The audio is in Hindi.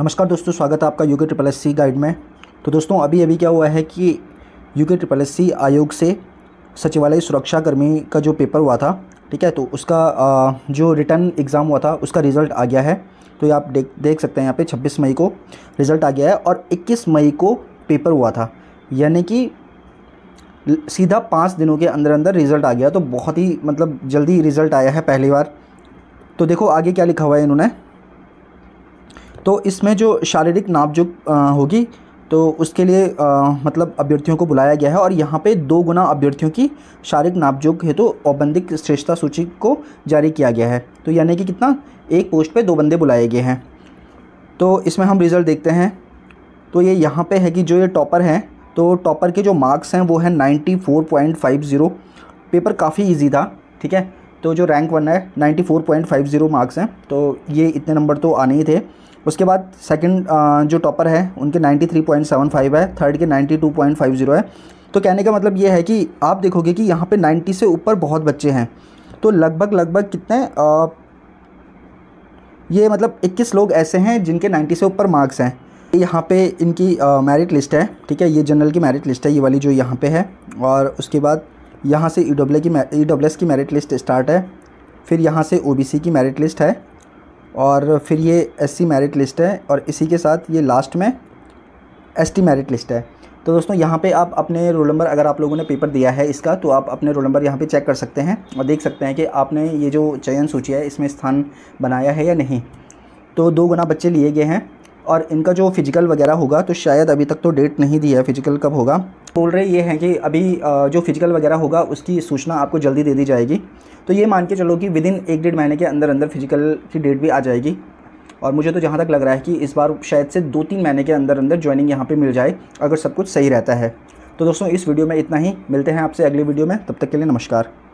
नमस्कार दोस्तों स्वागत है आपका UK triple S C guide में तो दोस्तों अभी अभी क्या हुआ है कि यूके ट्रिपल एस सी आयोग से सचिवालय सुरक्षाकर्मी का जो पेपर हुआ था ठीक है तो उसका जो रिटर्न एग्ज़ाम हुआ था उसका रिज़ल्ट आ गया है तो ये आप देख देख सकते हैं यहाँ पे 26 मई को रिज़ल्ट आ गया है और 21 मई को पेपर हुआ था यानी कि सीधा पाँच दिनों के अंदर अंदर रिज़ल्ट आ गया तो बहुत ही मतलब जल्दी रिज़ल्ट आया है पहली बार तो देखो आगे क्या लिखा हुआ है इन्होंने तो इसमें जो शारीरिक नापजुक होगी तो उसके लिए आ, मतलब अभ्यर्थियों को बुलाया गया है और यहाँ पे दो गुना अभ्यर्थियों की शारीरिक नापजोक हेतु तो औबंधिक श्रेष्ठता सूची को जारी किया गया है तो यानी कि कितना एक पोस्ट पे दो बंदे बुलाए गए हैं तो इसमें हम रिज़ल्ट देखते हैं तो ये यहाँ पे है कि जो ये टॉपर हैं तो टॉपर के जो मार्क्स हैं वो हैं ninety four point five zero paper काफ़ी ईजी था ठीक है तो जो रैंक वन है ज़ीरो मार्क्स हैं तो ये इतने नंबर तो आने ही थे उसके बाद सेकंड जो टॉपर है उनके 93.75 है थर्ड के 92.50 है तो कहने का मतलब ये है कि आप देखोगे कि यहाँ पे 90 से ऊपर बहुत बच्चे हैं तो लगभग लगभग कितने आ, ये मतलब 21 लोग ऐसे हैं जिनके 90 से ऊपर मार्क्स हैं यहाँ पे इनकी मेरिट लिस्ट है ठीक है ये जनरल की मेरिट लिस्ट है ये वाली जो यहाँ पे है और उसके बाद यहाँ से ई e डब्ल्यू की ई डब्ल्यू e की मेरिट लिस्ट स्टार्ट है फिर यहाँ से ओ की मेरिट लिस्ट है और फिर ये एस मेरिट लिस्ट है और इसी के साथ ये लास्ट में एस मेरिट लिस्ट है तो दोस्तों यहाँ पे आप अपने रोल नंबर अगर आप लोगों ने पेपर दिया है इसका तो आप अपने रोल नंबर यहाँ पे चेक कर सकते हैं और देख सकते हैं कि आपने ये जो चयन सूची है इसमें स्थान बनाया है या नहीं तो दो गुना बच्चे लिए गए हैं और इनका जो फिज़िकल वगैरह होगा तो शायद अभी तक तो डेट नहीं दी है फिज़िकल कब होगा बोल रहे ये हैं कि अभी जो फिजिकल वगैरह होगा उसकी सूचना आपको जल्दी दे दी जाएगी तो ये मान के चलो कि विद इन एक डेढ़ महीने के अंदर अंदर फिजिकल की डेट भी आ जाएगी और मुझे तो जहाँ तक लग रहा है कि इस बार शायद से दो तीन महीने के अंदर अंदर ज्वाइनिंग यहाँ पर मिल जाए अगर सब कुछ सही रहता है तो दोस्तों इस वीडियो में इतना ही मिलते हैं आपसे अगली वीडियो में तब तक के लिए नमस्कार